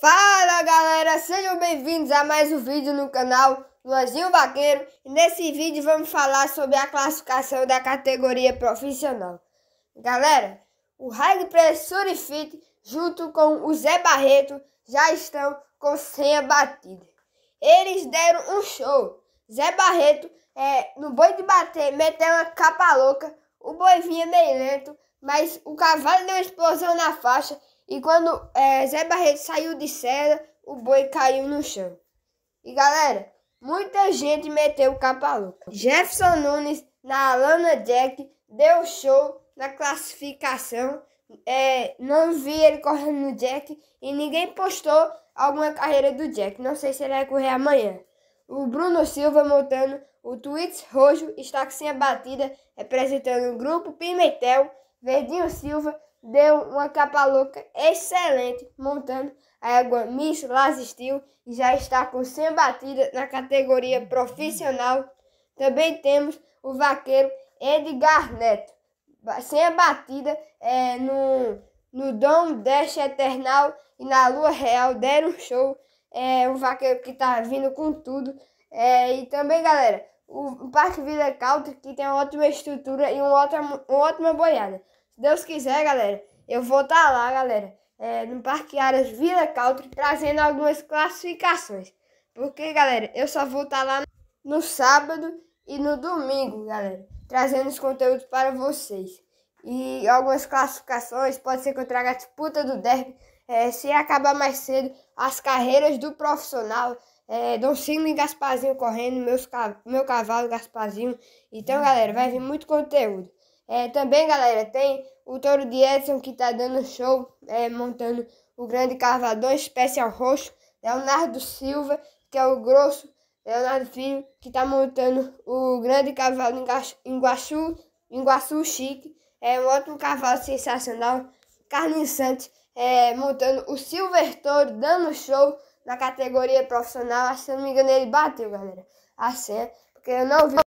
Fala galera, sejam bem-vindos a mais um vídeo no canal Luazinho Vaqueiro Nesse vídeo vamos falar sobre a classificação da categoria profissional Galera, o High Pressure Fit junto com o Zé Barreto já estão com senha batida Eles deram um show Zé Barreto, é, no boi de bater, meteu uma capa louca O boi vinha meio lento, mas o cavalo deu uma explosão na faixa e quando é, Zé Barreto saiu de cena, o boi caiu no chão. E galera, muita gente meteu capa louca. Jefferson Nunes na Alana Jack deu show na classificação. É, não vi ele correndo no Jack e ninguém postou alguma carreira do Jack. Não sei se ele vai correr amanhã. O Bruno Silva montando o Twitch Rojo está sem a batida, representando o grupo Pimentel, Verdinho Silva deu uma capa louca excelente, montando a égua Miss Lazistil e já está com 100 batidas na categoria profissional. Também temos o vaqueiro Edgar Neto, sem a batida é, no, no Dom Dash Eternal e na Lua Real deram um show. É o vaqueiro que está vindo com tudo. É, e também, galera, o Parque Vila Cauta, que tem uma ótima estrutura e uma ótima, uma ótima boiada. Deus quiser, galera, eu vou estar tá lá, galera, é, no Parque Áreas Vila Country, trazendo algumas classificações. Porque, galera, eu só vou estar tá lá no sábado e no domingo, galera, trazendo os conteúdos para vocês. E algumas classificações, pode ser que eu traga a disputa do derby, é, se acabar mais cedo, as carreiras do profissional, é, Dom Signo e Gasparzinho correndo, meus, meu cavalo Gasparzinho. Então, galera, vai vir muito conteúdo. É, também, galera, tem o touro de Edson que tá dando show, é, montando o grande cavador especial roxo. Leonardo Silva, que é o grosso. Leonardo Filho, que tá montando o grande cavalo Iguaçu, Iguaçu Chique. É um ótimo cavalo sensacional. Carlos é, montando o Silver Toro, dando show na categoria profissional. Se eu não me engano, ele bateu, galera. A senha, porque eu não vi.